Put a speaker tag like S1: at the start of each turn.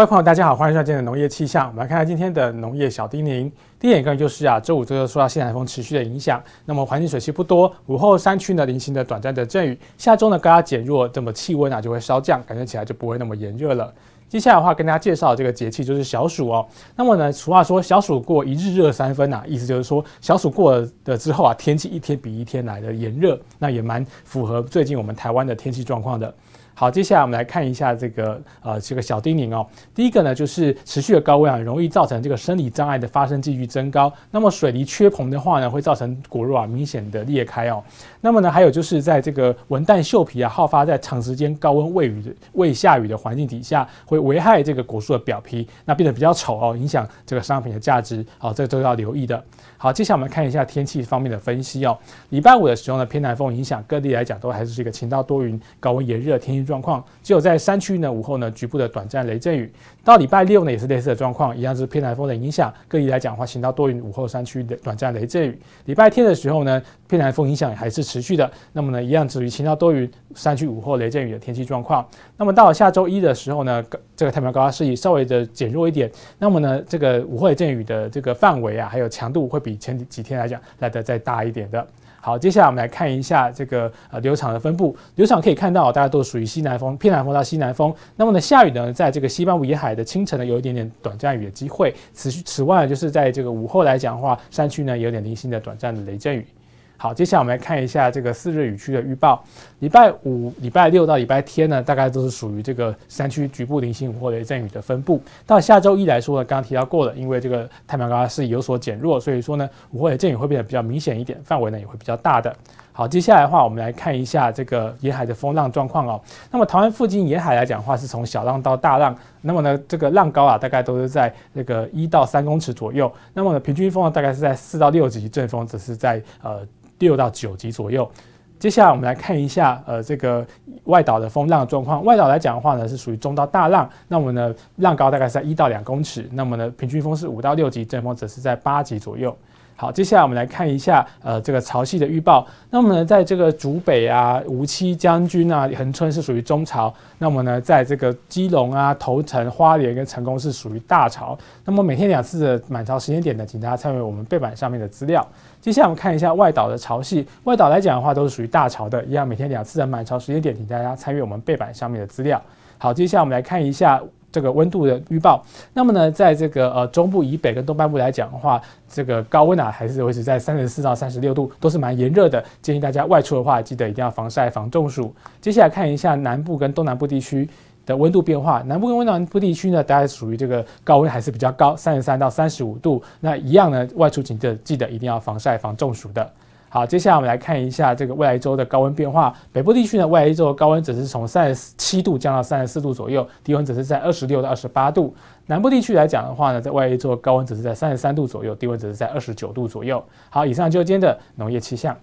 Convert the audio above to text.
S1: 各位朋友，大家好，欢迎收看今天的农业气象。我们来看看今天的农业小叮咛。第一点就是啊，周五这个受到西南风持续的影响，那么环境水汽不多，午后山区呢零星的短暂的阵雨。下周呢，更加减弱，那么气温啊就会稍降，感觉起来就不会那么炎热了。接下来的话，跟大家介绍这个节气就是小暑哦。那么呢，俗话说小暑过，一日热三分呐，意思就是说小暑过了之后啊，天气一天比一天来的炎热，那也蛮符合最近我们台湾的天气状况的。好，接下来我们来看一下这个呃这个小叮咛哦。第一个呢，就是持续的高温啊，容易造成这个生理障碍的发生几率增高。那么水泥缺硼的话呢，会造成果肉啊明显的裂开哦。那么呢，还有就是在这个文蛋锈皮啊，好发在长时间高温未雨未下雨的环境底下，会危害这个果树的表皮，那变得比较丑哦，影响这个商品的价值。好，这个都要留意的。好，接下来我们看一下天气方面的分析哦。礼拜五的时候呢，偏南风影响各地来讲，都还是一个晴到多云，高温炎热天气。状况，只有在山区呢，午后呢，局部的短暂雷阵雨。到礼拜六呢，也是类似的状况，一样是偏南风的影响。各地来讲的话，晴到多云，午后山区的短暂雷阵雨。礼拜天的时候呢，偏南风影响还是持续的。那么呢，一样是于晴到多云，山区午后雷阵雨的天气状况。那么到了下周一的时候呢，这个太平洋高压势力稍微的减弱一点。那么呢，这个午后雷阵雨的这个范围啊，还有强度会比前几天来讲来的再大一点的。好，接下来我们来看一下这个呃流场的分布。流场可以看到，大家都属于西南风、偏南风到西南风。那么呢，下雨呢，在这个西半部沿海的清晨呢，有一点点短暂雨的机会。此此外，就是在这个午后来讲的话，山区呢有点零星的短暂的雷阵雨。好，接下来我们来看一下这个四日雨区的预报。礼拜五、礼拜六到礼拜天呢，大概都是属于这个山区局部零星或雷阵雨的分布。到下周一来说呢，刚刚提到过了，因为这个台面高是有所减弱，所以说呢，午后雷阵雨会变得比较明显一点，范围呢也会比较大的。好，接下来的话，我们来看一下这个沿海的风浪状况哦。那么台湾附近沿海来讲的话，是从小浪到大浪。那么呢，这个浪高啊，大概都是在那个一到三公尺左右。那么呢，平均风呢，大概是在四到六级阵风，只是在呃。六到九级左右。接下来我们来看一下，呃，这个外岛的风浪状况。外岛来讲的话呢，是属于中到大浪。那么呢，浪高大概是在一到两公尺。那么呢，平均风是五到六级，阵风则是在八级左右。好，接下来我们来看一下，呃，这个潮汐的预报。那么呢，在这个竹北啊、吴七将军啊、恒春是属于中潮。那么呢，在这个基隆啊、头城、花莲跟成功是属于大潮。那么每天两次的满潮时间点呢，请大家参阅我们背板上面的资料。接下来我们看一下外岛的潮汐。外岛来讲的话，都是属于大潮的，一样每天两次的满潮时间点，请大家参阅我们背板上面的资料。好，接下来我们来看一下。这个温度的预报，那么呢，在这个呃中部以北跟东半部来讲的话，这个高温啊还是维持在三十四到三十六度，都是蛮炎热的。建议大家外出的话，记得一定要防晒防中暑。接下来看一下南部跟东南部地区的温度变化，南部跟温南部地区呢，大概属于这个高温还是比较高，三十三到三十五度。那一样呢，外出请记得记得一定要防晒防中暑的。好，接下来我们来看一下这个未来一周的高温变化。北部地区呢，未来一周高温只是从三十七度降到三十四度左右，低温只是在二十六到二十八度。南部地区来讲的话呢，在未来一周高温只是在三十三度左右，低温只是在二十九度左右。好，以上就是今天的农业气象。